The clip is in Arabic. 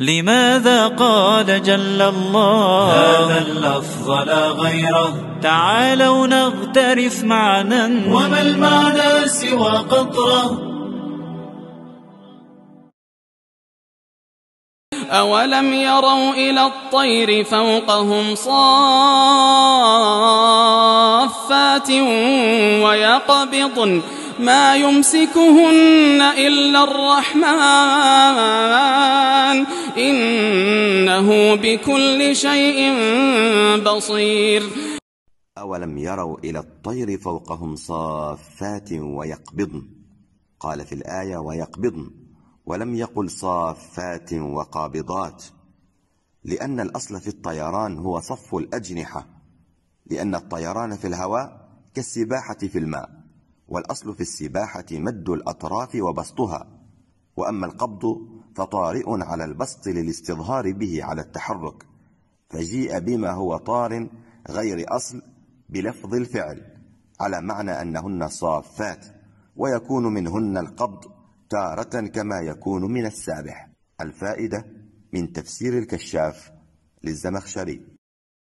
لماذا قال جل الله هذا اللفظ لا غيره تعالوا نغترف معنا وما المعنى سوى قطره أولم يروا إلى الطير فوقهم صافات ويقبضن ما يمسكهن إلا الرحمن إنه بكل شيء بصير أولم يروا إلى الطير فوقهم صافات ويقبضن قال في الآية ويقبضن ولم يقل صافات وقابضات لأن الأصل في الطيران هو صف الأجنحة لأن الطيران في الهواء كالسباحة في الماء والأصل في السباحة مد الأطراف وبسطها وأما القبض فطارئ على البسط للاستظهار به على التحرك فجيء بما هو طار غير أصل بلفظ الفعل على معنى أنهن صافات ويكون منهن القبض تارة كما يكون من السابح الفائدة من تفسير الكشاف للزمخشري